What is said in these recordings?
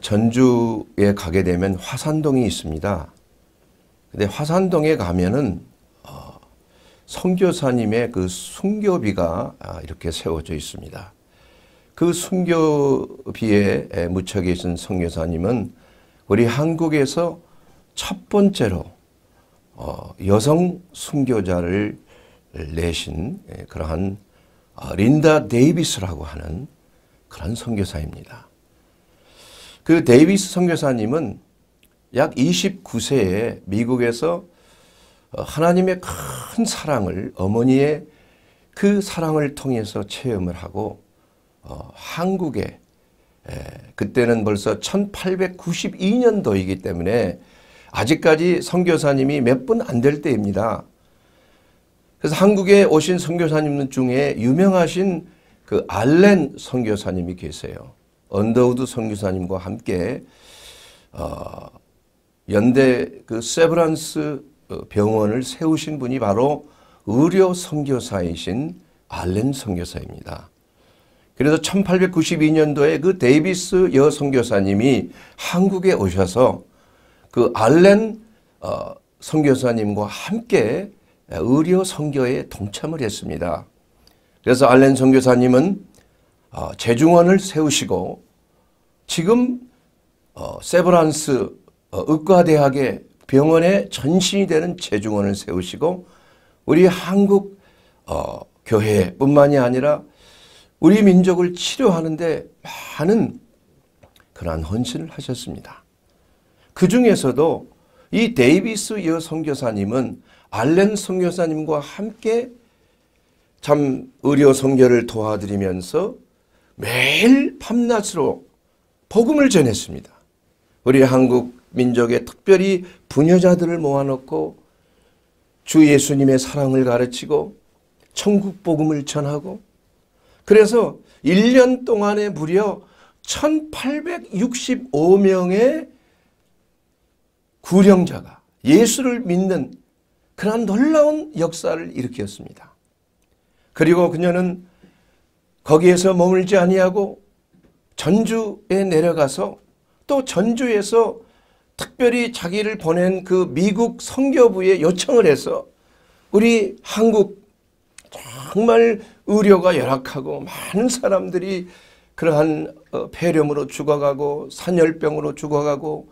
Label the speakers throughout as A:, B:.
A: 전주에 가게 되면 화산동이 있습니다. 근데 화산동에 가면은 어, 성교사님의 그 순교비가 아, 이렇게 세워져 있습니다. 그 순교비에 묻혀 계신 성교사님은 우리 한국에서 첫 번째로 어, 여성 순교자를 내신 그러한 어, 린다 데이비스라고 하는 그런 선교사입니다. 그 데이비스 선교사님은 약 29세에 미국에서 어, 하나님의 큰 사랑을 어머니의 그 사랑을 통해서 체험을 하고 어, 한국에 에, 그때는 벌써 1892년도이기 때문에 아직까지 선교사님이 몇 분 안 될 때입니다. 그래서 한국에 오신 선교사님 중에 유명하신 그 알렌 선교사님이 계세요. 언더우드 선교사님과 함께 어, 연대 그 세브란스 어, 병원을 세우신 분이 바로 의료 선교사이신 알렌 선교사입니다. 그래서 1892년도에 그 데이비스 여 선교사님이 한국에 오셔서 그 알렌 어, 선교사님과 함께 의료 선교에 동참을 했습니다. 그래서 알렌 선교사님은 어, 재중원을 세우시고 지금 어, 세브란스 어, 의과대학의 병원에 전신이 되는 재중원을 세우시고 우리 한국 어, 교회뿐만이 아니라 우리 민족을 치료하는데 많은 그러한 헌신을 하셨습니다. 그 중에서도 이 데이비스 여 선교사님은 알렌 선교사님과 함께 참 의료 선교를 도와드리면서 매일 밤낮으로 복음을 전했습니다. 우리 한국 민족의 특별히 부녀자들을 모아놓고 주 예수님의 사랑을 가르치고 천국 복음을 전하고 그래서 1년 동안에 무려 1865명의 구령자가 예수를 믿는 그러한 놀라운 역사를 일으켰습니다. 그리고 그녀는 거기에서 머물지 아니하고 전주에 내려가서 또 전주에서 특별히 자기를 보낸 그 미국 선교부에 요청을 해서 우리 한국 정말 의료가 열악하고 많은 사람들이 그러한 어, 폐렴으로 죽어가고 산열병으로 죽어가고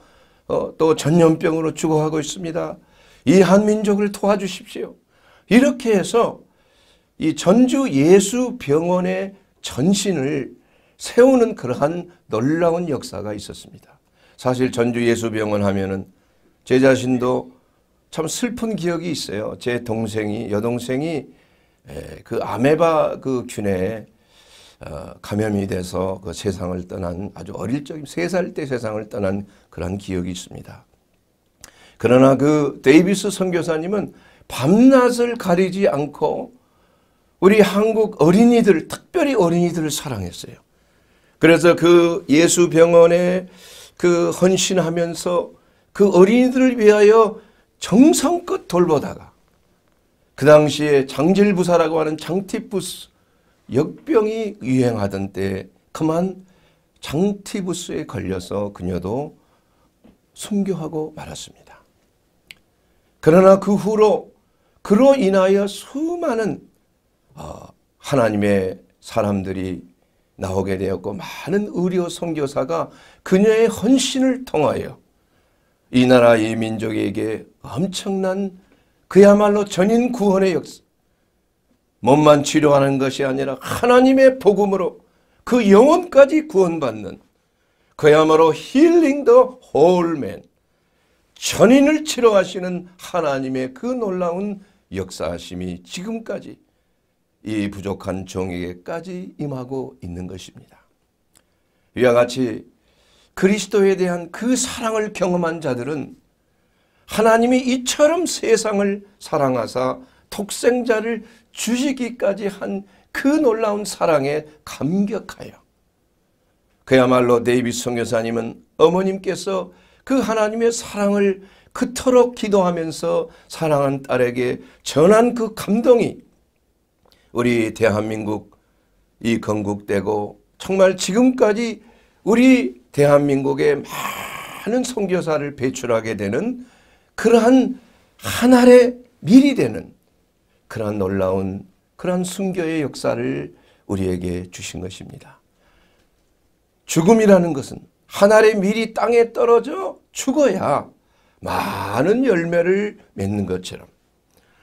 A: 어, 또 전염병으로 죽어가고 있습니다. 이 한민족을 도와주십시오. 이렇게 해서 이 전주 예수병원의 전신을 세우는 그러한 놀라운 역사가 있었습니다. 사실 전주 예수병원 하면은 제 자신도 참 슬픈 기억이 있어요. 제 동생이 여동생이 그 아메바 그 균에 어, 감염이 돼서 그 세상을 떠난 아주 어릴 적인 세 살 때 세상을 떠난 그런 기억이 있습니다. 그러나 그 데이비스 선교사님은 밤낮을 가리지 않고 우리 한국 어린이들 특별히 어린이들을 사랑했어요. 그래서 그 예수 병원에 그 헌신하면서 그 어린이들을 위하여 정성껏 돌보다가 그 당시에 장질부사라고 하는 장티푸스 역병이 유행하던 때에 그만 장티푸스에 걸려서 그녀도 순교하고 말았습니다. 그러나 그 후로 그로 인하여 수많은 어, 하나님의 사람들이 나오게 되었고 많은 의료 선교사가 그녀의 헌신을 통하여 이 나라 이 민족에게 엄청난 그야말로 전인 구원의 역사 몸만 치료하는 것이 아니라 하나님의 복음으로 그 영혼까지 구원받는 그야말로 힐링 더 홀맨 전인을 치료하시는 하나님의 그 놀라운 역사심이 지금까지 이 부족한 종에게까지 임하고 있는 것입니다. 이와 같이 그리스도에 대한 그 사랑을 경험한 자들은 하나님이 이처럼 세상을 사랑하사 독생자를 주시기까지 한 그 놀라운 사랑에 감격하여 그야말로 데이비 성교사님은 어머님께서 그 하나님의 사랑을 그토록 기도하면서 사랑한 딸에게 전한 그 감동이 우리 대한민국 이 건국되고 정말 지금까지 우리 대한민국에 많은 선교사를 배출하게 되는 그러한 한 알의 미리 되는 그러한 놀라운 그러한 순교의 역사를 우리에게 주신 것입니다. 죽음이라는 것은 한 알의 미리 땅에 떨어져 죽어야 많은 열매를 맺는 것처럼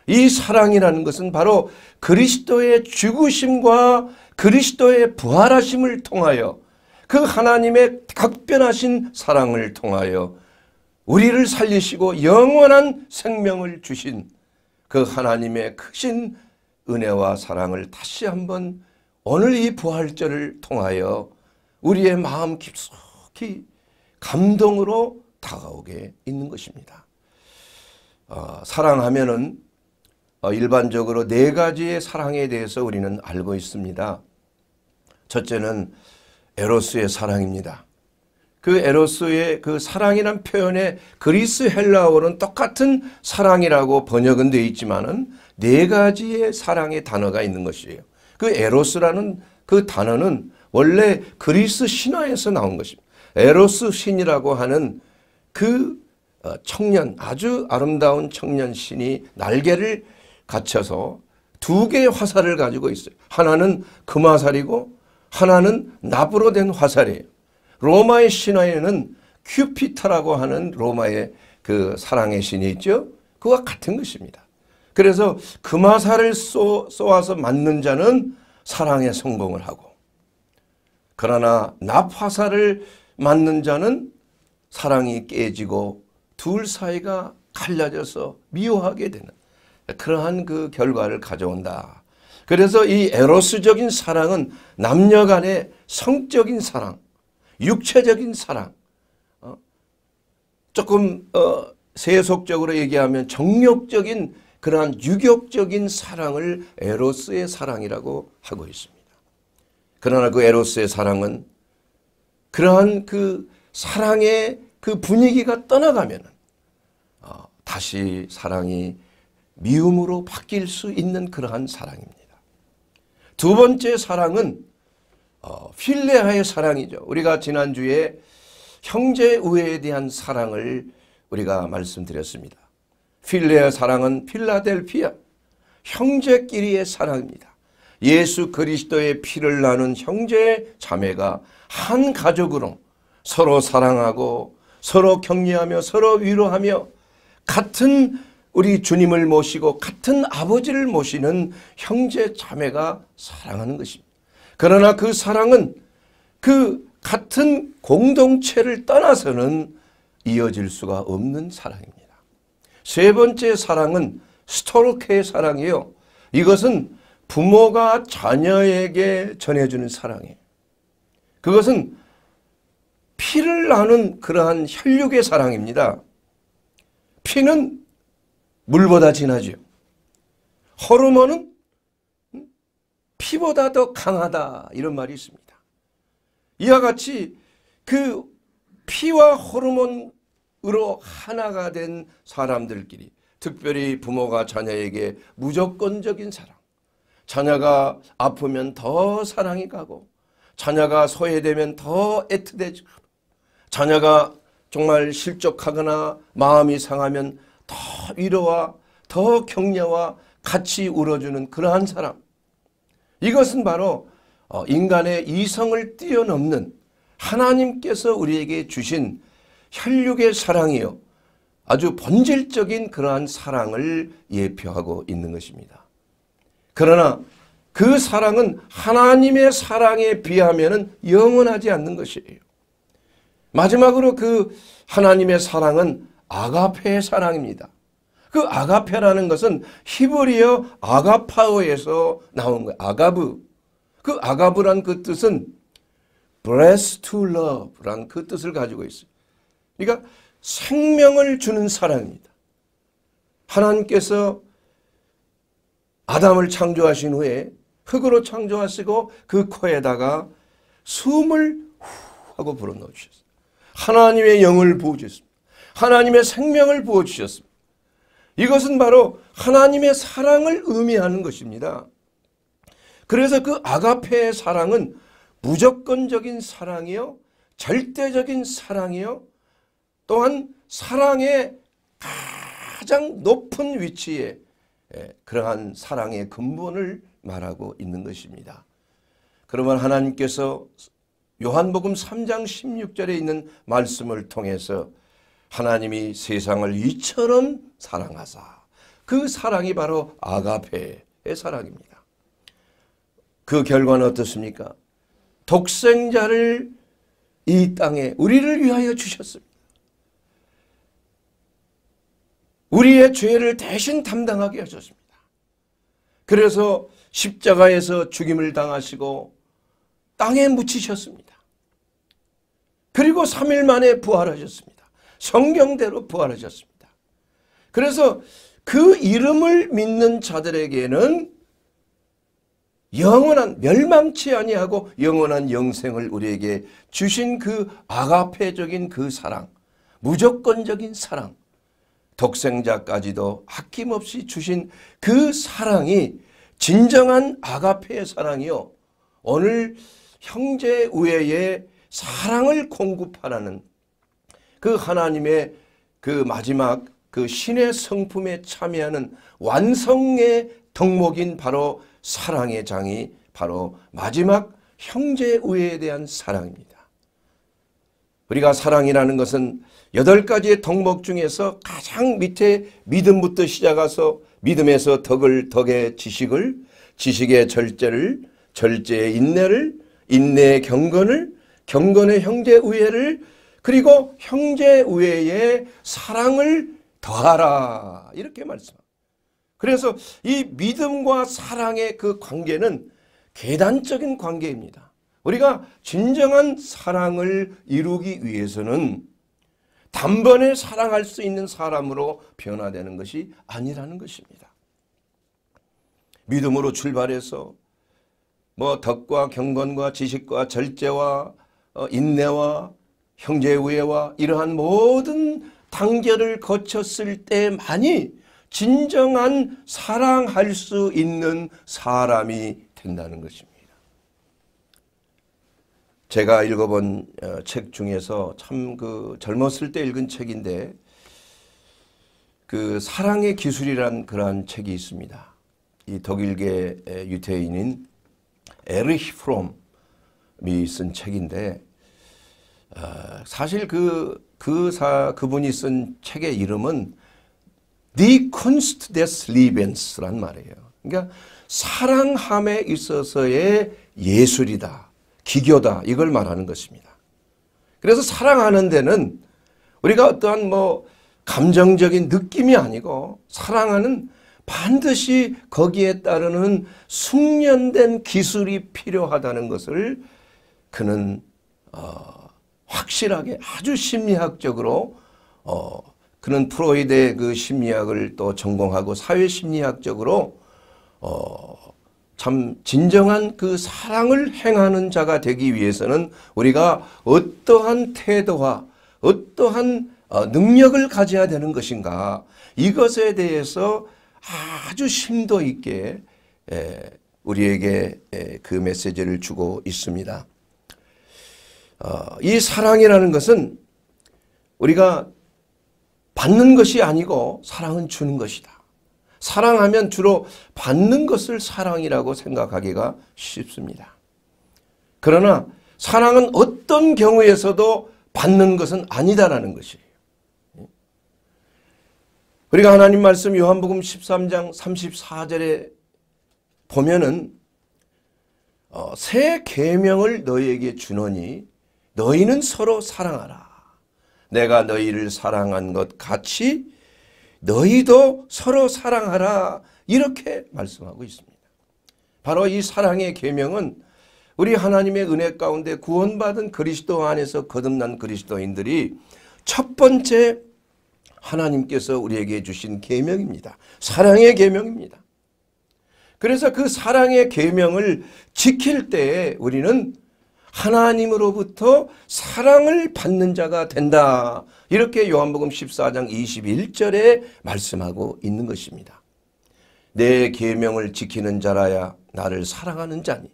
A: 이 사랑이라는 것은 바로 그리스도의 죽으심과 그리스도의 부활하심을 통하여 그 하나님의 각변하신 사랑을 통하여 우리를 살리시고 영원한 생명을 주신 그 하나님의 크신 은혜와 사랑을 다시 한번 오늘 이 부활절을 통하여 우리의 마음 깊숙이 감동으로 다가오게 있는 것입니다. 어, 사랑하면은 어, 일반적으로 네 가지의 사랑에 대해서 우리는 알고 있습니다. 첫째는 에로스의 사랑입니다. 그 에로스의 그 사랑이란 표현에 그리스 헬라어는 똑같은 사랑이라고 번역은 되어 있지만은 네 가지의 사랑의 단어가 있는 것이에요. 그 에로스라는 그 단어는 원래 그리스 신화에서 나온 것입니다. 에로스 신이라고 하는 그 어, 청년 아주 아름다운 청년 신이 날개를 갇혀서 두 개의 화살을 가지고 있어요. 하나는 금화살이고 하나는 나부로 된 화살이에요. 로마의 신화에는 큐피타라고 하는 로마의 그 사랑의 신이 있죠. 그와 같은 것입니다. 그래서 금화살을 쏘, 쏘아서 맞는 자는 사랑에 성공을 하고 그러나 납화살을 맞는 자는 사랑이 깨지고 둘 사이가 갈라져서 미워하게 되는 그러한 그 결과를 가져온다. 그래서 이 에로스적인 사랑은 남녀 간의 성적인 사랑, 육체적인 사랑, 어? 조금 어, 세속적으로 얘기하면 정욕적인 그러한 유격적인 사랑을 에로스의 사랑이라고 하고 있습니다. 그러나 그 에로스의 사랑은 그러한 그 사랑의 그 분위기가 떠나가면 어, 다시 사랑이 미움으로 바뀔 수 있는 그러한 사랑입니다. 두 번째 사랑은 어, 필레아의 사랑이죠. 우리가 지난주에 형제 우애에 대한 사랑을 우리가 말씀드렸습니다. 필레아 사랑은 필라델피아 형제끼리의 사랑입니다. 예수 그리스도의 피를 나눈 형제 자매가 한 가족으로 서로 사랑하고 서로 격려하며 서로 위로하며 같은 우리 주님을 모시고 같은 아버지를 모시는 형제 자매가 사랑하는 것입니다. 그러나 그 사랑은 그 같은 공동체를 떠나서는 이어질 수가 없는 사랑입니다. 세 번째 사랑은 스토로케의 사랑이요. 이것은 부모가 자녀에게 전해주는 사랑이에요. 그것은 피를 나눈 그러한 혈육의 사랑입니다. 피는 물보다 진하죠. 호르몬은 피보다 더 강하다 이런 말이 있습니다. 이와 같이 그 피와 호르몬으로 하나가 된 사람들끼리 특별히 부모가 자녀에게 무조건적인 사랑 자녀가 아프면 더 사랑이 가고 자녀가 소외되면 더 애틋해지고 자녀가 정말 실족하거나 마음이 상하면 위로와 더 격려와 같이 울어주는 그러한 사람. 이것은 바로 어, 인간의 이성을 뛰어넘는 하나님께서 우리에게 주신 혈육의 사랑이요. 아주 본질적인 그러한 사랑을 예표하고 있는 것입니다. 그러나 그 사랑은 하나님의 사랑에 비하면 영원하지 않는 것이에요. 마지막으로 그 하나님의 사랑은 아가페의 사랑입니다. 그 아가페라는 것은 히브리어 아가파오에서 나온 거예요. 아가브. 그 아가브란 그 뜻은 breath to love란 그 뜻을 가지고 있어요. 그러니까 생명을 주는 사랑입니다. 하나님께서 아담을 창조하신 후에 흙으로 창조하시고 그 코에다가 숨을 후 하고 불어넣으셨습니다. 하나님의 영을 부어주셨습니다. 하나님의 생명을 부어주셨습니다. 이것은 바로 하나님의 사랑을 의미하는 것입니다. 그래서 그 아가페의 사랑은 무조건적인 사랑이요. 절대적인 사랑이요. 또한 사랑의 가장 높은 위치에 예, 그러한 사랑의 근본을 말하고 있는 것입니다. 그러면 하나님께서 요한복음 3장 16절에 있는 말씀을 통해서 하나님이 세상을 이처럼 사랑하사 그 사랑이 바로 아가페의 사랑입니다. 그 결과는 어떻습니까? 독생자를 이 땅에 우리를 위하여 주셨습니다. 우리의 죄를 대신 담당하게 하셨습니다. 그래서 십자가에서 죽임을 당하시고 땅에 묻히셨습니다. 그리고 3일 만에 부활하셨습니다. 성경대로 부활하셨습니다. 그래서 그 이름을 믿는 자들에게는 영원한 멸망치 아니하고 영원한 영생을 우리에게 주신 그 아가페적인 그 사랑 무조건적인 사랑 독생자까지도 아낌없이 주신 그 사랑이 진정한 아가페의 사랑이요 오늘 형제 우애의 사랑을 공급하라는 그 하나님의 그 마지막 그 신의 성품에 참여하는 완성의 덕목인 바로 사랑의 장이 바로 마지막 형제 우애에 대한 사랑입니다. 우리가 사랑이라는 것은 여덟 가지의 덕목 중에서 가장 밑에 믿음부터 시작해서 믿음에서 덕을 덕의 지식을 지식의 절제를 절제의 인내를 인내의 경건을 경건의 형제 우애를 그리고 형제 외에 사랑을 더하라. 이렇게 말씀합니다. 그래서 이 믿음과 사랑의 그 관계는 계단적인 관계입니다. 우리가 진정한 사랑을 이루기 위해서는 단번에 사랑할 수 있는 사람으로 변화되는 것이 아니라는 것입니다. 믿음으로 출발해서 뭐 덕과 경건과 지식과 절제와 어, 인내와 형제의 우애와 이러한 모든 단계를 거쳤을 때만이 진정한 사랑할 수 있는 사람이 된다는 것입니다. 제가 읽어본 어, 책 중에서 참 그 젊었을 때 읽은 책인데 그 사랑의 기술이란 그러한 책이 있습니다. 이 독일계 유태인인 에리히 프롬이 쓴 책인데 어, 사실 그, 그 사, 그분이 쓴 책의 이름은 The Kunst des Lebens 란 말이에요. 그러니까 사랑함에 있어서의 예술이다. 기교다. 이걸 말하는 것입니다. 그래서 사랑하는 데는 우리가 어떠한 뭐 감정적인 느낌이 아니고 사랑하는 반드시 거기에 따르는 숙련된 기술이 필요하다는 것을 그는 어, 확실하게 아주 심리학적으로 어 그는 프로이드의 그 심리학을 또 전공하고 사회 심리학적으로 어참 진정한 그 사랑을 행하는 자가 되기 위해서는 우리가 어떠한 태도와 어떠한 어 능력을 가져야 되는 것인가 이것에 대해서 아주 심도 있게 에, 우리에게 에, 그 메시지를 주고 있습니다. 어, 이 사랑이라는 것은 우리가 받는 것이 아니고 사랑은 주는 것이다. 사랑하면 주로 받는 것을 사랑이라고 생각하기가 쉽습니다. 그러나 사랑은 어떤 경우에서도 받는 것은 아니다라는 것이에요. 우리가 하나님 말씀 요한복음 13장 34절에 보면은 어, 새 계명을 너희에게 주노니 너희는 서로 사랑하라. 내가 너희를 사랑한 것 같이 너희도 서로 사랑하라. 이렇게 말씀하고 있습니다. 바로 이 사랑의 계명은 우리 하나님의 은혜 가운데 구원받은 그리스도 안에서 거듭난 그리스도인들이 첫 번째 하나님께서 우리에게 주신 계명입니다. 사랑의 계명입니다. 그래서 그 사랑의 계명을 지킬 때 우리는 하나님으로부터 사랑을 받는 자가 된다. 이렇게 요한복음 14장 21절에 말씀하고 있는 것입니다. 내 계명을 지키는 자라야 나를 사랑하는 자니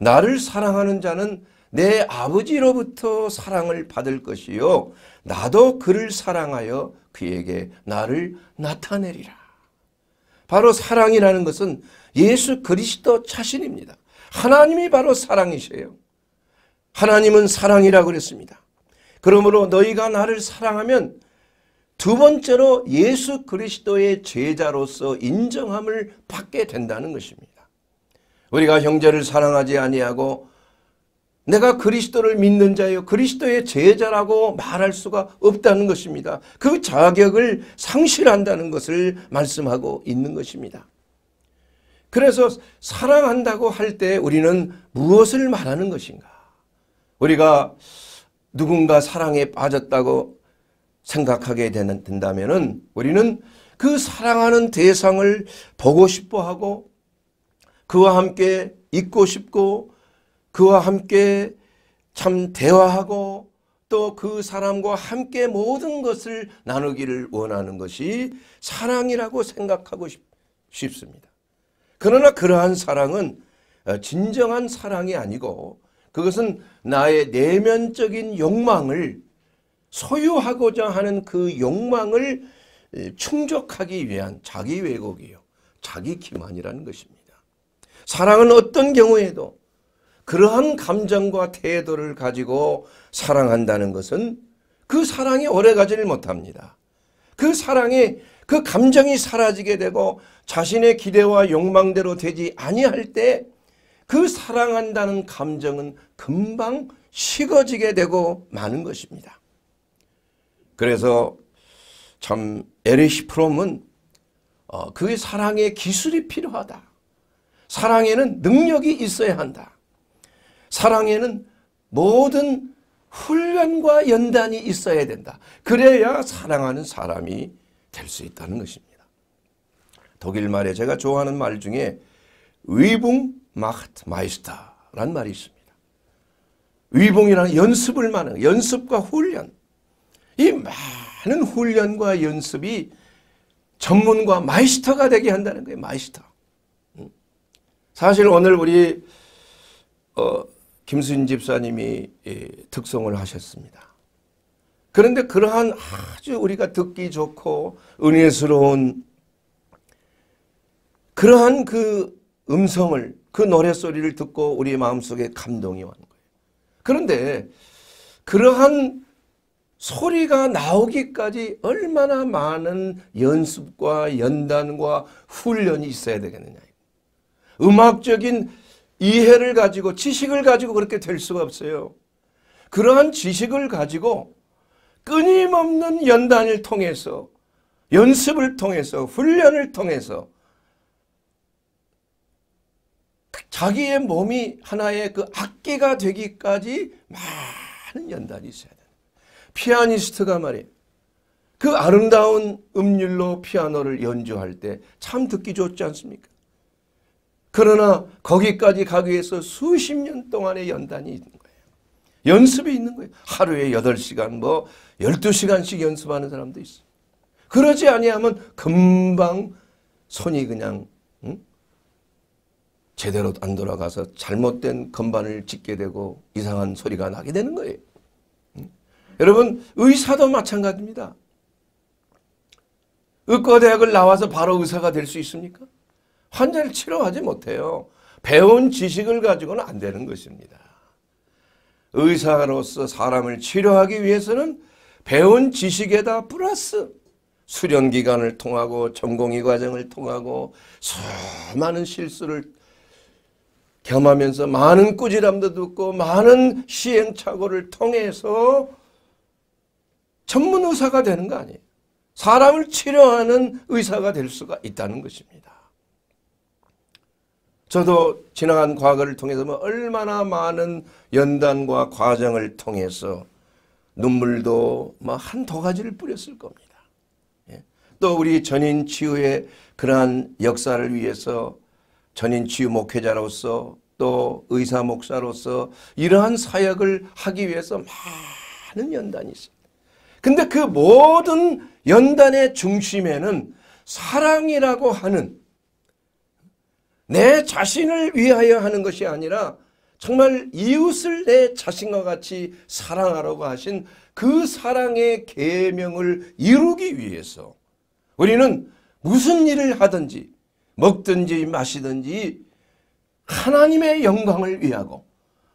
A: 나를 사랑하는 자는 내 아버지로부터 사랑을 받을 것이요 나도 그를 사랑하여 그에게 나를 나타내리라. 바로 사랑이라는 것은 예수 그리스도 자신입니다. 하나님이 바로 사랑이세요. 하나님은 사랑이라 그랬습니다. 그러므로 너희가 나를 사랑하면 두 번째로 예수 그리스도의 제자로서 인정함을 받게 된다는 것입니다. 우리가 형제를 사랑하지 아니하고 내가 그리스도를 믿는 자요 그리스도의 제자라고 말할 수가 없다는 것입니다. 그 자격을 상실한다는 것을 말씀하고 있는 것입니다. 그래서 사랑한다고 할 때 우리는 무엇을 말하는 것인가? 우리가 누군가 사랑에 빠졌다고 생각하게 된다면 우리는 그 사랑하는 대상을 보고 싶어하고 그와 함께 있고 싶고 그와 함께 참 대화하고 또 그 사람과 함께 모든 것을 나누기를 원하는 것이 사랑이라고 생각하고 싶습니다. 그러나 그러한 사랑은 어, 진정한 사랑이 아니고 그것은 나의 내면적인 욕망을 소유하고자 하는 그 욕망을 충족하기 위한 자기 왜곡이요. 자기 기만이라는 것입니다. 사랑은 어떤 경우에도 그러한 감정과 태도를 가지고 사랑한다는 것은 그 사랑이 오래가지를 못합니다. 그 사랑이 그 감정이 사라지게 되고 자신의 기대와 욕망대로 되지 아니할 때그 사랑한다는 감정은 금방 식어지게 되고 마는 것입니다. 그래서 참 에리시 프롬은 어, 그 사랑의 기술이 필요하다. 사랑에는 능력이 있어야 한다. 사랑에는 모든 훈련과 연단이 있어야 된다. 그래야 사랑하는 사람이 될 수 있다는 것입니다. 독일말에 제가 좋아하는 말 중에 위붕 마chtmeister란 말이 있습니다. 위봉이라는 연습을 많은 연습과 훈련 이 많은 훈련과 연습이 전문과 마이스터가 되게 한다는 거예요. 마이스터. 음. 사실 오늘 우리 어, 김수인 집사님이 예, 특성을 하셨습니다. 그런데 그러한 아주 우리가 듣기 좋고 은혜스러운 그러한 그 음성을 그 노래소리를 듣고 우리 마음속에 감동이 온 거예요. 그런데 그러한 소리가 나오기까지 얼마나 많은 연습과 연단과 훈련이 있어야 되겠느냐. 음악적인 이해를 가지고 지식을 가지고 그렇게 될 수가 없어요. 그러한 지식을 가지고 끊임없는 연단을 통해서 연습을 통해서 훈련을 통해서 자기의 몸이 하나의 그 악기가 되기까지 많은 연단이 있어야 된다. 피아니스트가 말이에그 아름다운 음률로 피아노를 연주할 때 참 듣기 좋지 않습니까? 그러나 거기까지 가기 위해서 수십 년 동안의 연단이 있는 거예요. 연습이 있는 거예요. 하루에 8시간 뭐 12시간씩 연습하는 사람도 있어요. 그러지 아니하면 금방 손이 그냥 응? 제대로 안 돌아가서 잘못된 건반을 짓게 되고 이상한 소리가 나게 되는 거예요. 여러분 의사도 마찬가지입니다. 의과대학을 나와서 바로 의사가 될 수 있습니까? 환자를 치료하지 못해요. 배운 지식을 가지고는 안 되는 것입니다. 의사로서 사람을 치료하기 위해서는 배운 지식에다 플러스 수련 기간을 통하고 전공의 과정을 통하고 수많은 실수를 겸하면서 많은 꾸지람도 듣고 많은 시행착오를 통해서 전문 의사가 되는 거 아니에요. 사람을 치료하는 의사가 될 수가 있다는 것입니다. 저도 지나간 과거를 통해서 뭐 얼마나 많은 연단과 과정을 통해서 눈물도 뭐 한두가지를 뿌렸을 겁니다. 예. 또 우리 전인 치유의 그러한 역사를 위해서 전인 치유 목회자로서 또 의사 목사로서 이러한 사역을 하기 위해서 많은 연단이 있습니다. 근데 그 모든 연단의 중심에는 사랑이라고 하는 내 자신을 위하여 하는 것이 아니라 정말 이웃을 내 자신과 같이 사랑하라고 하신 그 사랑의 계명을 이루기 위해서 우리는 무슨 일을 하든지 먹든지 마시든지 하나님의 영광을 위하고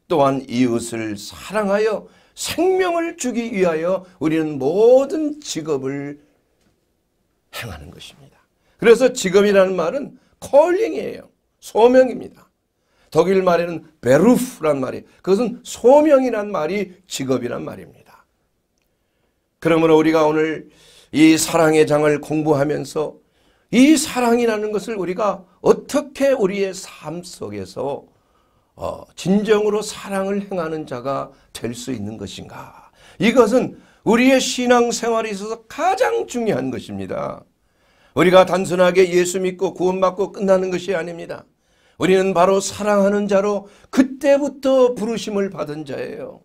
A: 또한 이웃을 사랑하여 생명을 주기 위하여 우리는 모든 직업을 행하는 것입니다. 그래서 직업이라는 말은 콜링이에요. 소명입니다. 독일 말에는 베루프란 말이 그것은 소명이란 말이 직업이란 말입니다. 그러므로 우리가 오늘 이 사랑의 장을 공부하면서 이 사랑이라는 것을 우리가 어떻게 우리의 삶 속에서 어, 진정으로 사랑을 행하는 자가 될 수 있는 것인가. 이것은 우리의 신앙생활에 있어서 가장 중요한 것입니다. 우리가 단순하게 예수 믿고 구원받고 끝나는 것이 아닙니다. 우리는 바로 사랑하는 자로 그때부터 부르심을 받은 자예요.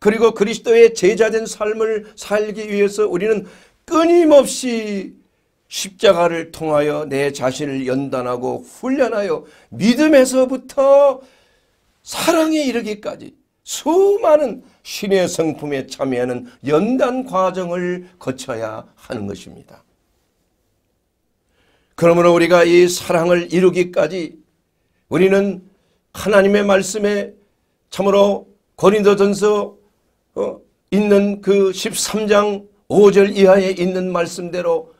A: 그리고 그리스도의 제자된 삶을 살기 위해서 우리는 끊임없이 십자가를 통하여 내 자신을 연단하고 훈련하여 믿음에서부터 사랑에 이르기까지 수많은 신의 성품에 참여하는 연단 과정을 거쳐야 하는 것입니다. 그러므로 우리가 이 사랑을 이루기까지 우리는 하나님의 말씀에 참으로 고린도전서 어, 있는 그 13장 5절 이하에 있는 말씀대로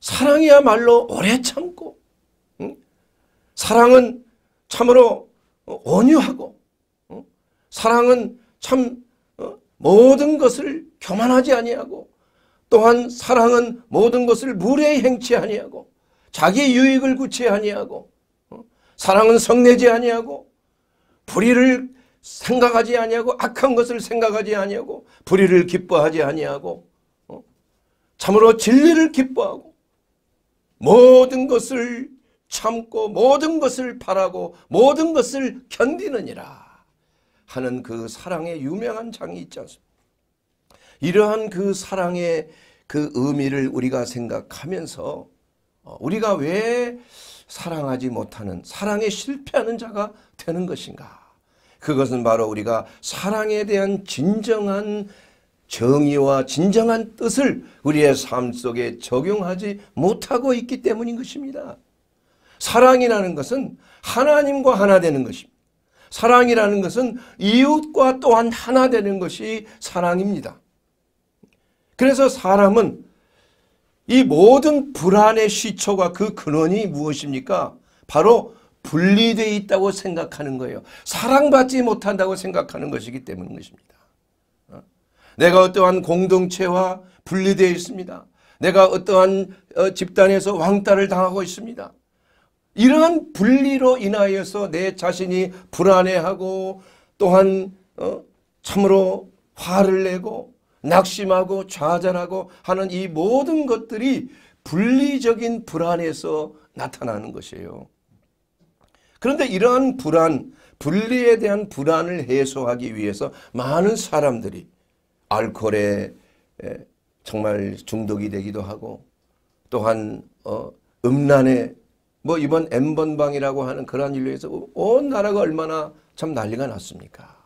A: 사랑이야말로 오래 참고 응? 사랑은 참으로 어, 온유하고 응? 어? 사랑은 참 어? 모든 것을 교만하지 아니하고 또한 사랑은 모든 것을 무례히 행치 아니하고 자기 유익을 구치 아니하고 어? 사랑은 성내지 아니하고 불의를 생각하지 아니하고 악한 것을 생각하지 아니하고 불의를 기뻐하지 아니하고 어? 참으로 진리를 기뻐하고 모든 것을 참고 모든 것을 바라고 모든 것을 견디느니라 하는 그 사랑의 유명한 장이 있지 않습니까? 이러한 그 사랑의 그 의미를 우리가 생각하면서 어, 우리가 왜 사랑하지 못하는 사랑에 실패하는 자가 되는 것인가 그것은 바로 우리가 사랑에 대한 진정한 정의와 진정한 뜻을 우리의 삶 속에 적용하지 못하고 있기 때문인 것입니다. 사랑이라는 것은 하나님과 하나 되는 것입니다. 사랑이라는 것은 이웃과 또한 하나 되는 것이 사랑입니다. 그래서 사람은 이 모든 불안의 시초가 그 근원이 무엇입니까? 바로 분리되어 있다고 생각하는 거예요. 사랑받지 못한다고 생각하는 것이기 때문인 것입니다. 내가 어떠한 공동체와 분리되어 있습니다. 내가 어떠한 어, 집단에서 왕따를 당하고 있습니다. 이러한 분리로 인하여서 내 자신이 불안해하고 또한 어, 참으로 화를 내고 낙심하고 좌절하고 하는 이 모든 것들이 분리적인 불안에서 나타나는 것이에요. 그런데 이러한 불안, 분리에 대한 불안을 해소하기 위해서 많은 사람들이 알코올에 정말 중독이 되기도 하고 또한 어, 음란에 뭐 이번 엠번방이라고 하는 그러한 일로 해서 온 나라가 얼마나 참 난리가 났습니까.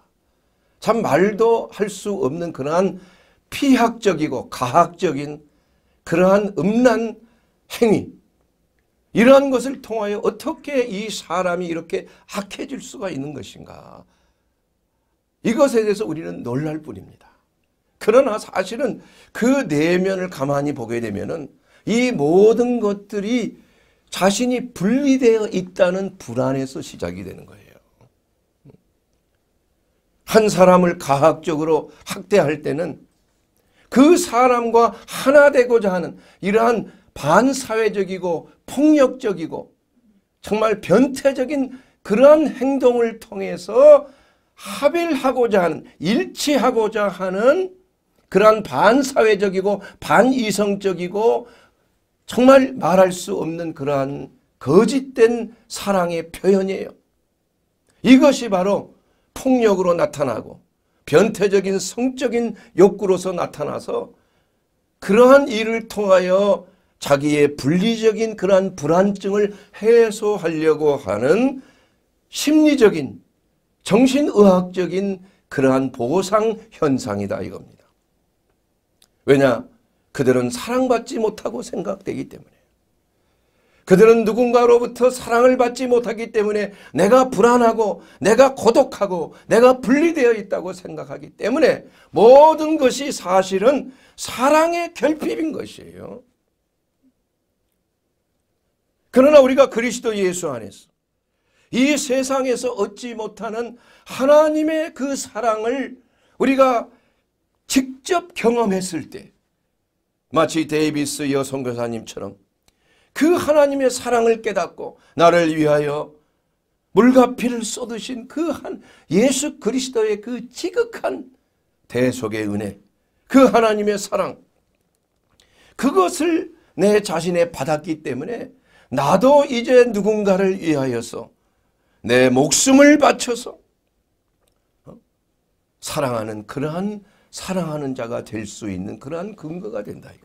A: 참 말도 할 수 없는 그러한 피학적이고 가학적인 그러한 음란 행위 이러한 것을 통하여 어떻게 이 사람이 이렇게 악해질 수가 있는 것인가 이것에 대해서 우리는 놀랄 뿐입니다. 그러나 사실은 그 내면을 가만히 보게 되면은 이 모든 것들이 자신이 분리되어 있다는 불안에서 시작이 되는 거예요. 한 사람을 가학적으로 학대할 때는 그 사람과 하나 되고자 하는 이러한 반사회적이고 폭력적이고 정말 변태적인 그러한 행동을 통해서 합일하고자 하는 일치하고자 하는 그러한 반사회적이고 반이성적이고 정말 말할 수 없는 그러한 거짓된 사랑의 표현이에요. 이것이 바로 폭력으로 나타나고 변태적인 성적인 욕구로서 나타나서 그러한 일을 통하여 자기의 분리적인 그러한 불안증을 해소하려고 하는 심리적인 정신의학적인 그러한 보상 현상이다 이겁니다. 왜냐? 그들은 사랑받지 못하고 생각되기 때문에 그들은 누군가로부터 사랑을 받지 못하기 때문에 내가 불안하고 내가 고독하고 내가 분리되어 있다고 생각하기 때문에 모든 것이 사실은 사랑의 결핍인 것이에요. 그러나 우리가 그리스도 예수 안에서 이 세상에서 얻지 못하는 하나님의 그 사랑을 우리가 직접 경험했을 때 마치 데이비스 여성교사님처럼그 하나님의 사랑을 깨닫고 나를 위하여 물과 피를 쏟으신 그 한 예수 그리스도의 그 지극한 대속의 은혜 그 하나님의 사랑 그것을 내 자신에 받았기 때문에 나도 이제 누군가를 위하여서 내 목숨을 바쳐서 어? 사랑하는 그러한 사랑하는 자가 될 수 있는 그러한 근거가 된다 이거.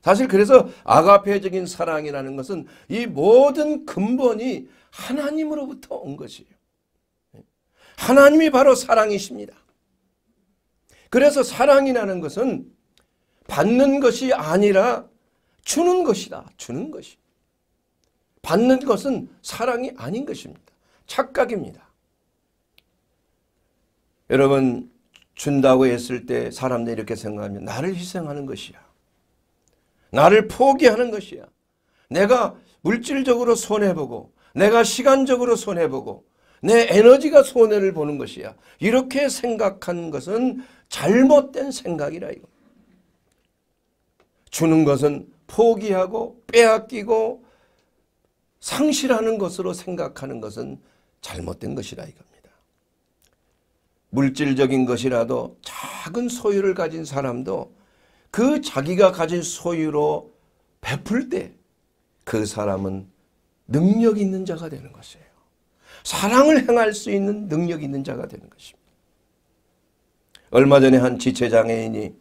A: 사실 그래서 아가페적인 사랑이라는 것은 이 모든 근본이 하나님으로부터 온 것이에요. 하나님이 바로 사랑이십니다. 그래서 사랑이라는 것은 받는 것이 아니라 주는 것이다. 주는 것이. 받는 것은 사랑이 아닌 것입니다. 착각입니다. 여러분 준다고 했을 때 사람들이 이렇게 생각하면 나를 희생하는 것이야. 나를 포기하는 것이야. 내가 물질적으로 손해보고 내가 시간적으로 손해보고 내 에너지가 손해를 보는 것이야. 이렇게 생각한 것은 잘못된 생각이라 이거. 주는 것은 포기하고 빼앗기고 상실하는 것으로 생각하는 것은 잘못된 것이라 이거. 물질적인 것이라도 작은 소유를 가진 사람도 그 자기가 가진 소유로 베풀 때 그 사람은 능력 있는 자가 되는 것이에요. 사랑을 행할 수 있는 능력 있는 자가 되는 것입니다. 얼마 전에 한 지체장애인이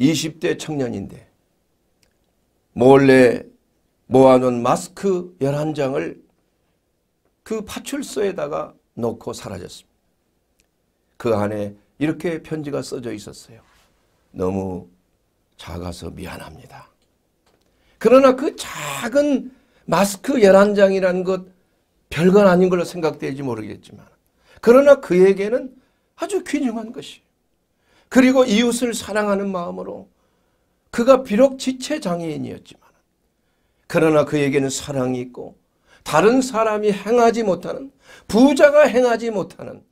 A: 20대 청년인데 몰래 모아놓은 마스크 11장을 그 파출소에다가 놓고 사라졌습니다. 그 안에 이렇게 편지가 써져 있었어요. 너무 작아서 미안합니다. 그러나 그 작은 마스크 11장이라는 것 별건 아닌 걸로 생각될지 모르겠지만 그러나 그에게는 아주 균형한 것이 에요 그리고 이웃을 사랑하는 마음으로 그가 비록 지체 장애인이었지만 그러나 그에게는 사랑이 있고 다른 사람이 행하지 못하는 부자가 행하지 못하는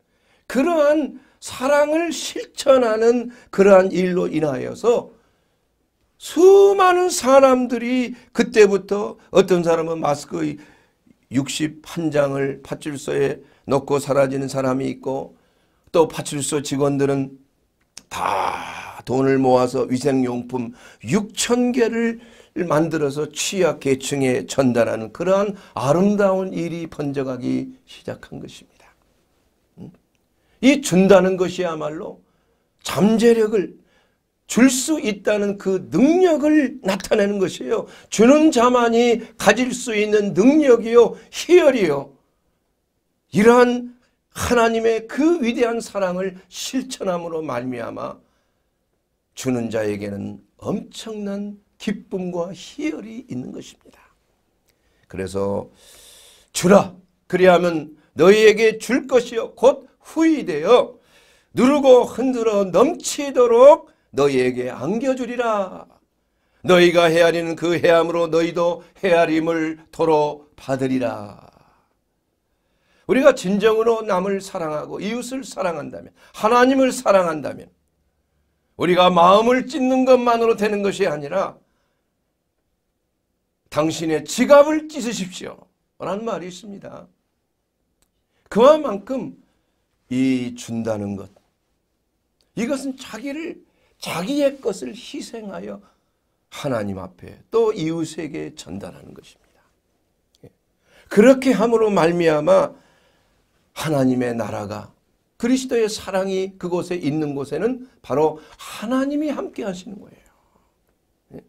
A: 그러한 사랑을 실천하는 그러한 일로 인하여서 수많은 사람들이 그때부터 어떤 사람은 마스크의 61장을 파출소에 넣고 사라지는 사람이 있고 또 파출소 직원들은 다 돈을 모아서 위생용품 6천 개를 만들어서 취약계층에 전달하는 그러한 아름다운 일이 번져가기 시작한 것입니다. 이 준다는 것이야말로 잠재력을 줄 수 있다는 그 능력을 나타내는 것이에요. 주는 자만이 가질 수 있는 능력이요 희열이요. 이러한 하나님의 그 위대한 사랑을 실천함으로 말미암아 주는 자에게는 엄청난 기쁨과 희열이 있는 것입니다. 그래서 주라 그리하면 너희에게 줄 것이요 곧 후이되어 누르고 흔들어 넘치도록 너희에게 안겨주리라. 너희가 헤아리는 그 헤함으로 너희도 헤아림을 도로 받으리라. 우리가 진정으로 남을 사랑하고 이웃을 사랑한다면 하나님을 사랑한다면 우리가 마음을 찢는 것만으로 되는 것이 아니라 당신의 지갑을 찢으십시오. 라는 말이 있습니다. 그와만큼 이 준다는 것. 이것은 자기를 자기의 것을 희생하여 하나님 앞에 또 이웃에게 전달하는 것입니다. 예. 그렇게 함으로 말미암아 하나님의 나라가 그리스도의 사랑이 그곳에 있는 곳에는 바로 하나님이 함께 하시는 거예요. 예.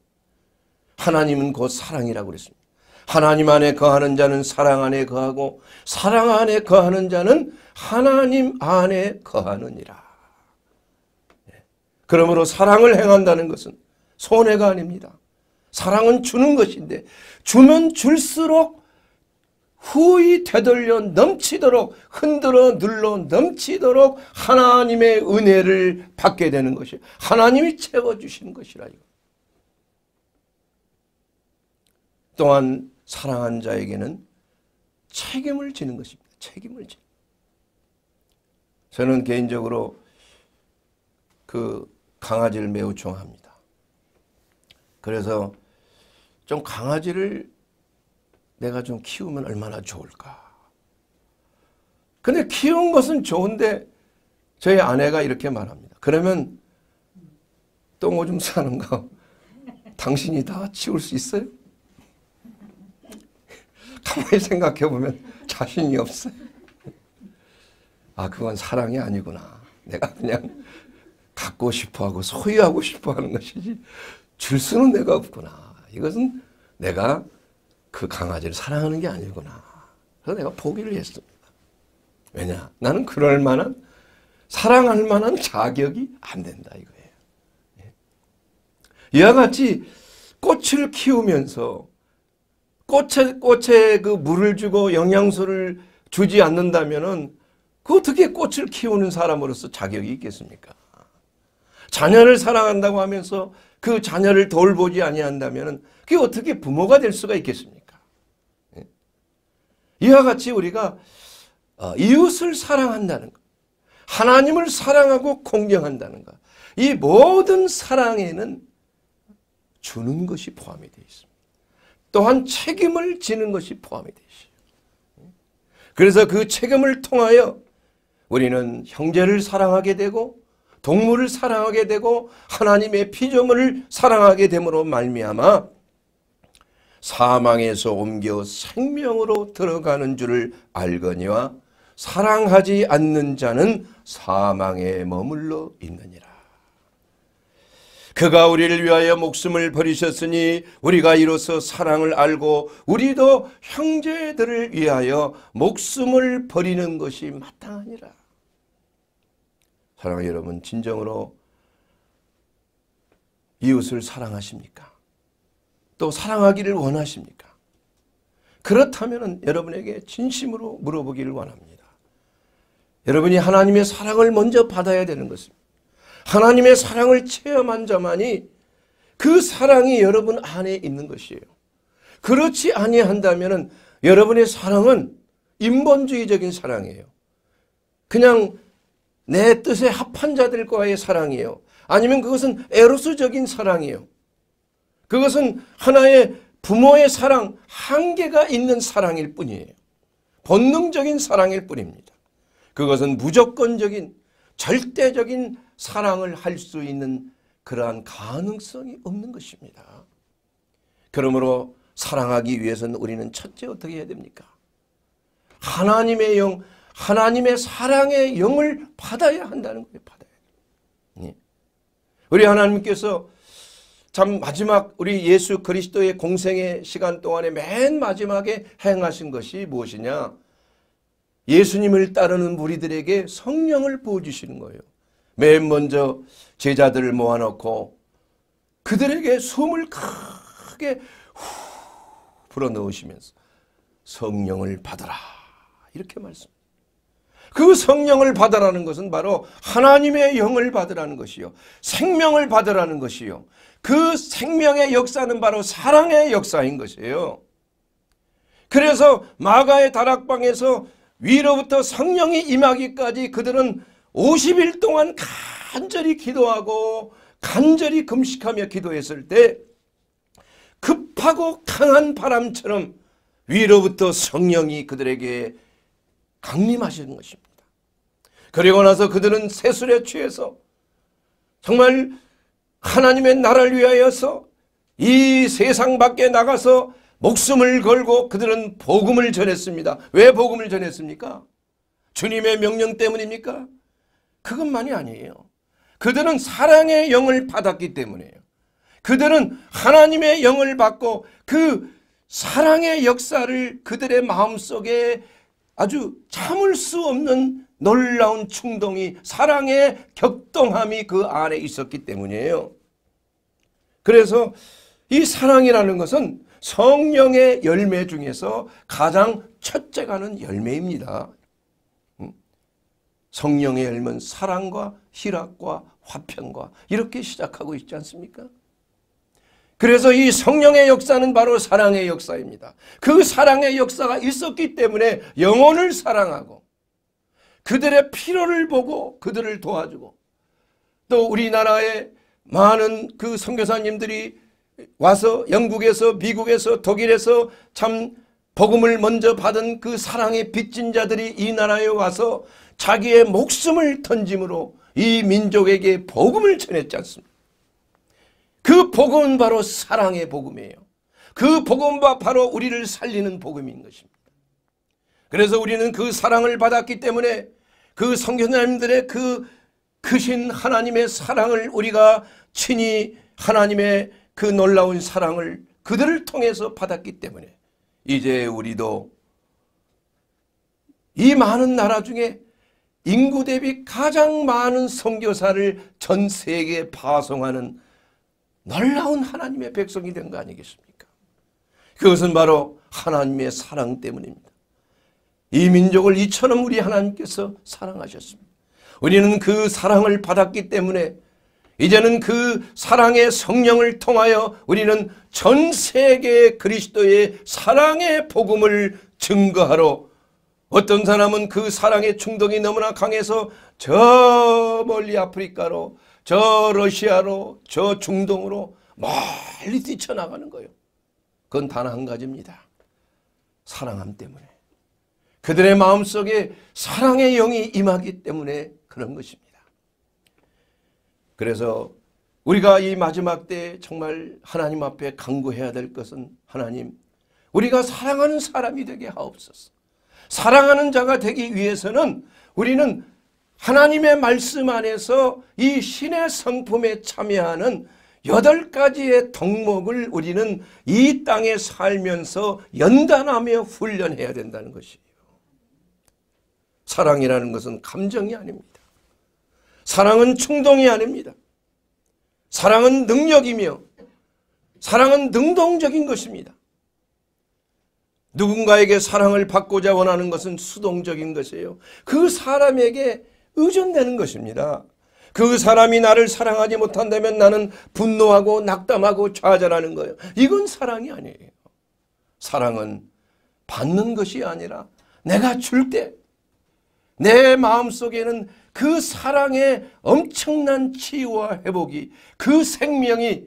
A: 하나님은 곧 사랑이라고 그랬습니다. 하나님 안에 거하는 자는 사랑 안에 거하고 사랑 안에 거하는 자는 하나님 안에 거하느니라. 예. 그러므로 사랑을 행한다는 것은 손해가 아닙니다. 사랑은 주는 것인데 주면 줄수록 후이 되돌려 넘치도록 흔들어 눌러 넘치도록 하나님의 은혜를 받게 되는 것이 하나님이 채워주시는 것이라. 요 또한 사랑한 자에게는 책임을 지는 것입니다. 책임을 지. 저는 개인적으로 그 강아지를 매우 좋아합니다. 그래서 좀 강아지를 내가 좀 키우면 얼마나 좋을까. 근데 키운 것은 좋은데 저희 아내가 이렇게 말합니다. 그러면 똥오줌 싸는 뭐 거 당신이 다 치울 수 있어요? 가만히 생각해 보면 자신이 없어요. 아, 그건 사랑이 아니구나. 내가 그냥 갖고 싶어 하고 소유하고 싶어 하는 것이지 줄 수는 내가 없구나. 이것은 내가 그 강아지를 사랑하는 게 아니구나. 그래서 내가 포기를 했습니다. 왜냐? 나는 그럴 만한 사랑할 만한 자격이 안 된다 이거예요. 예? 이와 같이 꽃을 키우면서 꽃에 꽃에 그 물을 주고 영양소를 주지 않는다면그 어떻게 꽃을 키우는 사람으로서 자격이 있겠습니까? 자녀를 사랑한다고 하면서 그 자녀를 돌보지 아니한다면 그게 어떻게 부모가 될 수가 있겠습니까? 예? 이와 같이 우리가 어, 이웃을 사랑한다는 것, 하나님을 사랑하고 공경한다는 것, 이 모든 사랑에는 주는 것이 포함이 되어 있습니다. 또한 책임을 지는 것이 포함이 되시오. 그래서 그 책임을 통하여 우리는 형제를 사랑하게 되고 동물을 사랑하게 되고 하나님의 피조물을 사랑하게 됨으로 말미암아 사망에서 옮겨 생명으로 들어가는 줄을 알거니와 사랑하지 않는 자는 사망에 머물러 있느니라. 그가 우리를 위하여 목숨을 버리셨으니 우리가 이로써 사랑을 알고 우리도 형제들을 위하여 목숨을 버리는 것이 마땅하니라. 사랑하 여러분 진정으로 이웃을 사랑하십니까? 또 사랑하기를 원하십니까? 그렇다면 여러분에게 진심으로 물어보기를 원합니다. 여러분이 하나님의 사랑을 먼저 받아야 되는 것입니다. 하나님의 사랑을 체험한 자만이 그 사랑이 여러분 안에 있는 것이에요. 그렇지 아니한다면 여러분의 사랑은 인본주의적인 사랑이에요. 그냥 내 뜻에 합한 자들과의 사랑이에요. 아니면 그것은 에로스적인 사랑이에요. 그것은 하나의 부모의 사랑, 한계가 있는 사랑일 뿐이에요. 본능적인 사랑일 뿐입니다. 그것은 무조건적인 절대적인 사랑을 할 수 있는 그러한 가능성이 없는 것입니다. 그러므로 사랑하기 위해서는 우리는 첫째 어떻게 해야 됩니까? 하나님의 영, 하나님의 사랑의 영을 받아야 한다는 거예요. 받아야 예. 우리 하나님께서 참 마지막 우리 예수 그리스도의 공생의 시간 동안에 맨 마지막에 행하신 것이 무엇이냐? 예수님을 따르는 무리들에게 성령을 부어주시는 거예요. 맨 먼저 제자들을 모아놓고 그들에게 숨을 크게 후 불어넣으시면서 성령을 받아라 이렇게 말씀. 그 성령을 받아라는 것은 바로 하나님의 영을 받으라는 것이요. 생명을 받으라는 것이요. 그 생명의 역사는 바로 사랑의 역사인 것이에요. 그래서 마가의 다락방에서 위로부터 성령이 임하기까지 그들은 50일 동안 간절히 기도하고 간절히 금식하며 기도했을 때 급하고 강한 바람처럼 위로부터 성령이 그들에게 강림하시는 것입니다. 그리고 나서 그들은 세술에 취해서 정말 하나님의 나라를 위하여서 이 세상 밖에 나가서 목숨을 걸고 그들은 복음을 전했습니다. 왜 복음을 전했습니까? 주님의 명령 때문입니까? 그것만이 아니에요. 그들은 사랑의 영을 받았기 때문에요. 그들은 하나님의 영을 받고 그 사랑의 역사를 그들의 마음속에 아주 참을 수 없는 놀라운 충동이 사랑의 격동함이 그 안에 있었기 때문이에요. 그래서 이 사랑이라는 것은 성령의 열매 중에서 가장 첫째 가는 열매입니다. 성령의 열면 사랑과 희락과 화평과 이렇게 시작하고 있지 않습니까? 그래서 이 성령의 역사는 바로 사랑의 역사입니다. 그 사랑의 역사가 있었기 때문에 영혼을 사랑하고 그들의 필요를 보고 그들을 도와주고 또 우리나라의 많은 그 선교사님들이 와서 영국에서 미국에서 독일에서 참 복음을 먼저 받은 그 사랑의 빚진 자들이 이 나라에 와서 자기의 목숨을 던짐으로 이 민족에게 복음을 전했지 않습니까? 그 복음은 바로 사랑의 복음이에요. 그 복음과 바로 우리를 살리는 복음인 것입니다. 그래서 우리는 그 사랑을 받았기 때문에 그 성교사님들의 그 크신 하나님의 사랑을 우리가 친히 하나님의 그 놀라운 사랑을 그들을 통해서 받았기 때문에 이제 우리도 이 많은 나라 중에 인구 대비 가장 많은 선교사를 전 세계에 파송하는 놀라운 하나님의 백성이 된 거 아니겠습니까? 그것은 바로 하나님의 사랑 때문입니다. 이 민족을 이처럼 우리 하나님께서 사랑하셨습니다. 우리는 그 사랑을 받았기 때문에 이제는 그 사랑의 성령을 통하여 우리는 전 세계 그리스도의 사랑의 복음을 증거하러 어떤 사람은 그 사랑의 충동이 너무나 강해서 저 멀리 아프리카로 저 러시아로 저 중동으로 멀리 뛰쳐나가는 거예요. 그건 단 한 가지입니다. 사랑함 때문에. 그들의 마음속에 사랑의 영이 임하기 때문에 그런 것입니다. 그래서 우리가 이 마지막 때 정말 하나님 앞에 강구해야 될 것은 하나님 우리가 사랑하는 사람이 되게 하옵소서. 사랑하는 자가 되기 위해서는 우리는 하나님의 말씀 안에서 이 신의 성품에 참여하는 여덟 가지의 덕목을 우리는 이 땅에 살면서 연단하며 훈련해야 된다는 것이에요. 사랑이라는 것은 감정이 아닙니다. 사랑은 충동이 아닙니다. 사랑은 능력이며 사랑은 능동적인 것입니다. 누군가에게 사랑을 받고자 원하는 것은 수동적인 것이에요. 그 사람에게 의존되는 것입니다. 그 사람이 나를 사랑하지 못한다면 나는 분노하고 낙담하고 좌절하는 거예요. 이건 사랑이 아니에요. 사랑은 받는 것이 아니라 내가 줄 때 내 마음속에는 그 사랑의 엄청난 치유와 회복이 그 생명이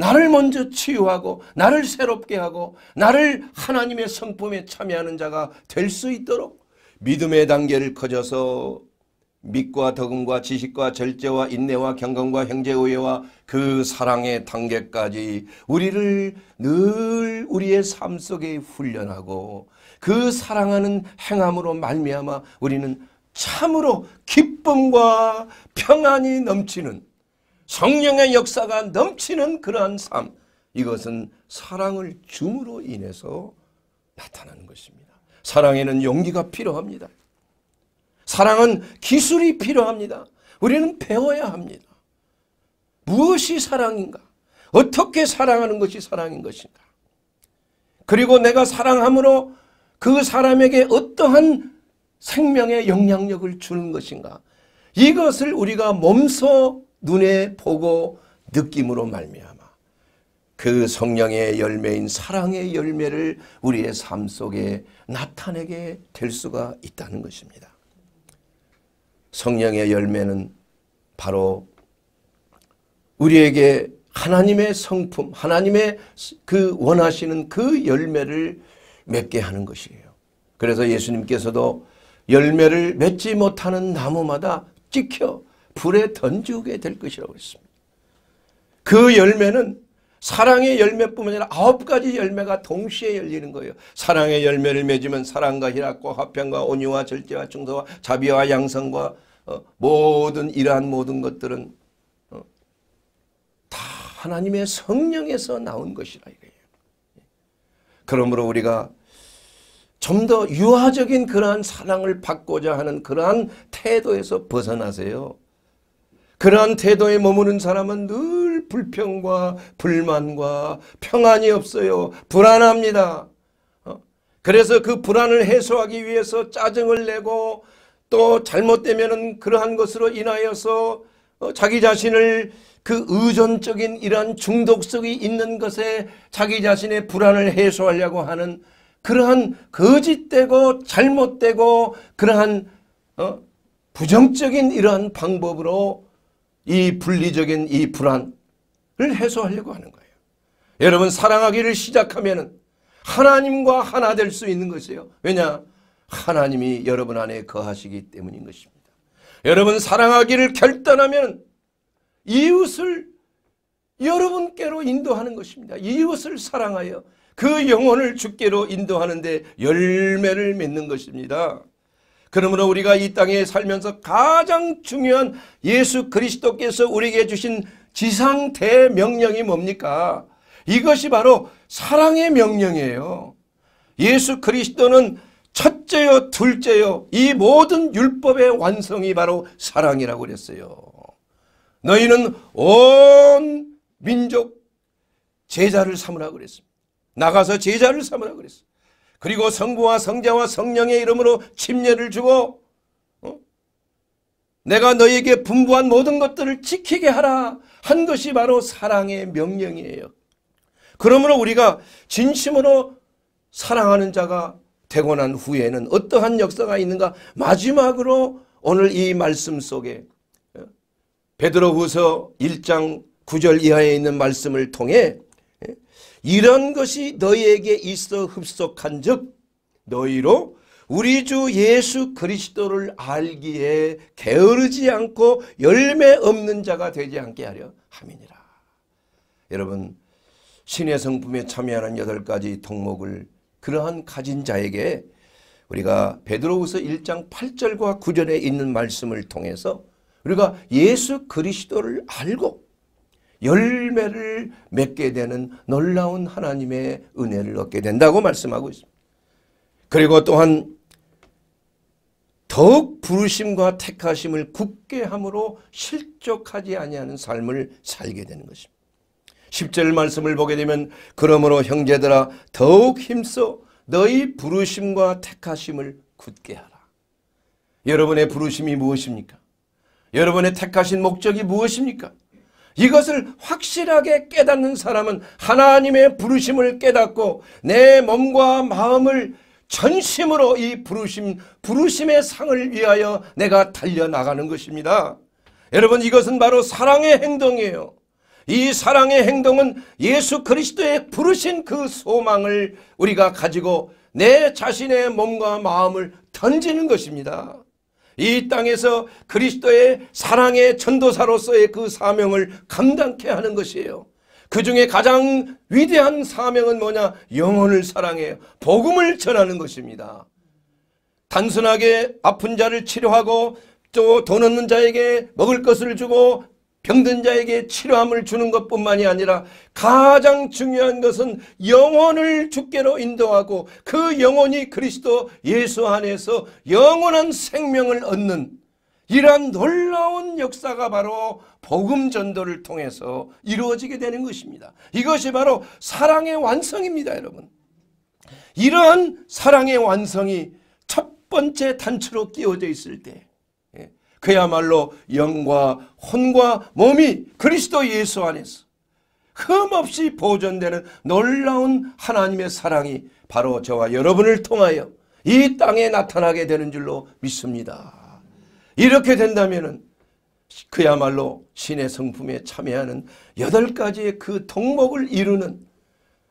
A: 나를 먼저 치유하고 나를 새롭게 하고 나를 하나님의 성품에 참여하는 자가 될 수 있도록 믿음의 단계를 커져서 믿과 덕음과 지식과 절제와 인내와 경건과 형제의회와그 사랑의 단계까지 우리를 늘 우리의 삶 속에 훈련하고 그 사랑하는 행함으로 말미암아 우리는 참으로 기쁨과 평안이 넘치는 성령의 역사가 넘치는 그러한 삶 이것은 사랑을 줌으로 인해서 나타나는 것입니다. 사랑에는 용기가 필요합니다. 사랑은 기술이 필요합니다. 우리는 배워야 합니다. 무엇이 사랑인가? 어떻게 사랑하는 것이 사랑인 것인가? 그리고 내가 사랑함으로 그 사람에게 어떠한 생명의 영향력을 주는 것인가? 이것을 우리가 몸소 눈에 보고 느낌으로 말미암아 그 성령의 열매인 사랑의 열매를 우리의 삶 속에 나타내게 될 수가 있다는 것입니다. 성령의 열매는 바로 우리에게 하나님의 성품, 하나님의 그 원하시는 그 열매를 맺게 하는 것이에요. 그래서 예수님께서도 열매를 맺지 못하는 나무마다 찍혀 불에 던지게 될 것이라고 했습니다. 그 열매는 사랑의 열매뿐만 아니라 아홉 가지 열매가 동시에 열리는 거예요. 사랑의 열매를 맺으면 사랑과 희락과 화평과 온유와 절제와 충성과 자비와 양성과 어, 모든 이러한 모든 것들은 어, 다 하나님의 성령에서 나온 것이라 이거예요. 그러므로 우리가 좀 더 유아적인 그러한 사랑을 받고자 하는 그러한 태도에서 벗어나세요. 그러한 태도에 머무는 사람은 늘 불평과 불만과 평안이 없어요. 불안합니다. 어? 그래서 그 불안을 해소하기 위해서 짜증을 내고 또 잘못되면 그러한 것으로 인하여서 어, 자기 자신을 그 의존적인 이러한 중독성이 있는 것에 자기 자신의 불안을 해소하려고 하는 그러한 거짓되고 잘못되고 그러한 어, 부정적인 이러한 방법으로 이 분리적인 이 불안을 해소하려고 하는 거예요. 여러분 사랑하기를 시작하면 하나님과 하나 될 수 있는 것이에요. 왜냐? 하나님이 여러분 안에 거하시기 때문인 것입니다. 여러분 사랑하기를 결단하면 이웃을 여러분께로 인도하는 것입니다. 이웃을 사랑하여 그 영혼을 주께로 인도하는데 열매를 맺는 것입니다. 그러므로 우리가 이 땅에 살면서 가장 중요한 예수 그리스도께서 우리에게 주신 지상 대명령이 뭡니까? 이것이 바로 사랑의 명령이에요. 예수 그리스도는 첫째요 둘째요 이 모든 율법의 완성이 바로 사랑이라고 그랬어요. 너희는 온 민족 제자를 삼으라 그랬습니다. 나가서 제자를 삼으라 그랬어요. 그리고 성부와 성자와 성령의 이름으로 침례를 주고 어? 내가 너에게 분부한 모든 것들을 지키게 하라 한 것이 바로 사랑의 명령이에요. 그러므로 우리가 진심으로 사랑하는 자가 되고 난 후에는 어떠한 역사가 있는가 마지막으로 오늘 이 말씀 속에 어? 베드로후서 1장 9절 이하에 있는 말씀을 통해 이런 것이 너희에게 있어 흡속한 즉 너희로 우리 주 예수 그리스도를 알기에 게으르지 않고 열매 없는 자가 되지 않게 하려 함이니라. 여러분 신의 성품에 참여하는 여덟 가지 덕목을 그러한 가진 자에게 우리가 베드로우서 1장 8절과 9절에 있는 말씀을 통해서 우리가 예수 그리스도를 알고 열매를 맺게 되는 놀라운 하나님의 은혜를 얻게 된다고 말씀하고 있습니다. 그리고 또한 더욱 부르심과 택하심을 굳게 함으로 실족하지 아니하는 삶을 살게 되는 것입니다. 10절 말씀을 보게 되면 그러므로 형제들아 더욱 힘써 너희 부르심과 택하심을 굳게 하라. 여러분의 부르심이 무엇입니까? 여러분의 택하신 목적이 무엇입니까? 이것을 확실하게 깨닫는 사람은 하나님의 부르심을 깨닫고 내 몸과 마음을 전심으로 이 부르심, 부르심의 상을 위하여 내가 달려나가는 것입니다. 여러분 이것은 바로 사랑의 행동이에요. 이 사랑의 행동은 예수 그리스도의 부르신 그 소망을 우리가 가지고 내 자신의 몸과 마음을 던지는 것입니다. 이 땅에서 그리스도의 사랑의 전도사로서의 그 사명을 감당케 하는 것이에요. 그 중에 가장 위대한 사명은 뭐냐? 영혼을 사랑해 복음을 전하는 것입니다. 단순하게 아픈 자를 치료하고 또 돈 없는 자에게 먹을 것을 주고 병든 자에게 치료함을 주는 것뿐만이 아니라 가장 중요한 것은 영혼을 주께로 인도하고 그 영혼이 그리스도 예수 안에서 영원한 생명을 얻는 이러한 놀라운 역사가 바로 복음 전도를 통해서 이루어지게 되는 것입니다. 이것이 바로 사랑의 완성입니다, 여러분. 이러한 사랑의 완성이 첫 번째 단추로 끼워져 있을 때 그야말로 영과 혼과 몸이 그리스도 예수 안에서 흠없이 보존되는 놀라운 하나님의 사랑이 바로 저와 여러분을 통하여 이 땅에 나타나게 되는 줄로 믿습니다. 이렇게 된다면 그야말로 신의 성품에 참여하는 여덟 가지의 그 덕목을 이루는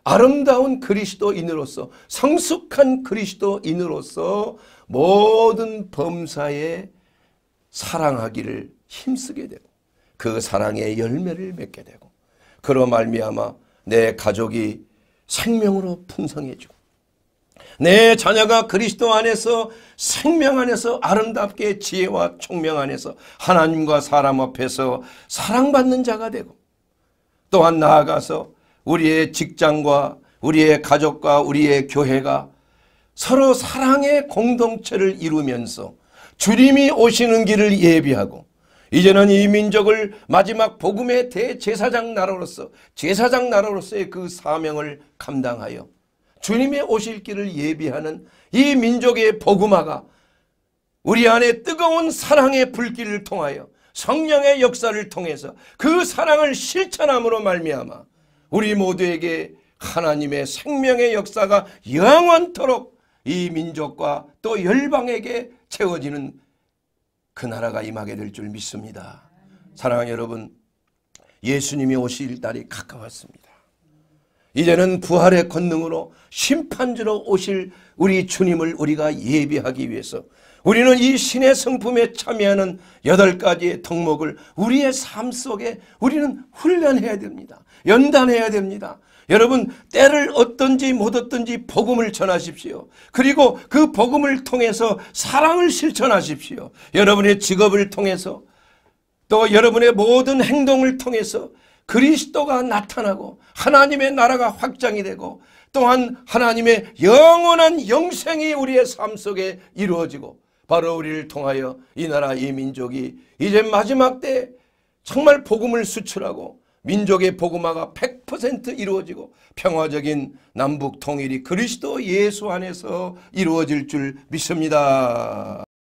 A: 아름다운 그리스도인으로서 성숙한 그리스도인으로서 모든 범사에 사랑하기를 힘쓰게 되고 그 사랑의 열매를 맺게 되고 그로 말미암아 내 가족이 생명으로 풍성해지고 내 자녀가 그리스도 안에서 생명 안에서 아름답게 지혜와 총명 안에서 하나님과 사람 앞에서 사랑받는 자가 되고 또한 나아가서 우리의 직장과 우리의 가족과 우리의 교회가 서로 사랑의 공동체를 이루면서 주님이 오시는 길을 예비하고 이제는 이 민족을 마지막 복음의 대제사장 나라로서 제사장 나라로서의 그 사명을 감당하여 주님의 오실 길을 예비하는 이 민족의 복음화가 우리 안에 뜨거운 사랑의 불길을 통하여 성령의 역사를 통해서 그 사랑을 실천함으로 말미암아 우리 모두에게 하나님의 생명의 역사가 영원토록 이 민족과 또 열방에게 채워지는 그 나라가 임하게 될 줄 믿습니다. 사랑하는 여러분 예수님이 오실 날이 가까웠습니다. 이제는 부활의 권능으로 심판주로 오실 우리 주님을 우리가 예비하기 위해서 우리는 이 신의 성품에 참여하는 여덟 가지의 덕목을 우리의 삶 속에 우리는 훈련해야 됩니다. 연단해야 됩니다. 여러분 때를 어떤지못어떤지 복음을 전하십시오. 그리고 그 복음을 통해서 사랑을 실천하십시오. 여러분의 직업을 통해서 또 여러분의 모든 행동을 통해서 그리스도가 나타나고 하나님의 나라가 확장이 되고 또한 하나님의 영원한 영생이 우리의 삶 속에 이루어지고 바로 우리를 통하여 이 나라 이 민족이 이제 마지막 때 정말 복음을 수출하고 민족의 복음화가 100% 이루어지고 평화적인 남북 통일이 그리스도 예수 안에서 이루어질 줄 믿습니다.